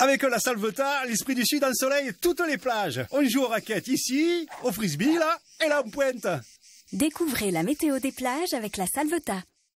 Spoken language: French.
Avec la salvetat, l'esprit du sud dans soleil, toutes les plages. On joue aux raquettes ici, au frisbee là, et là en pointe. Découvrez la météo des plages avec la salvetat.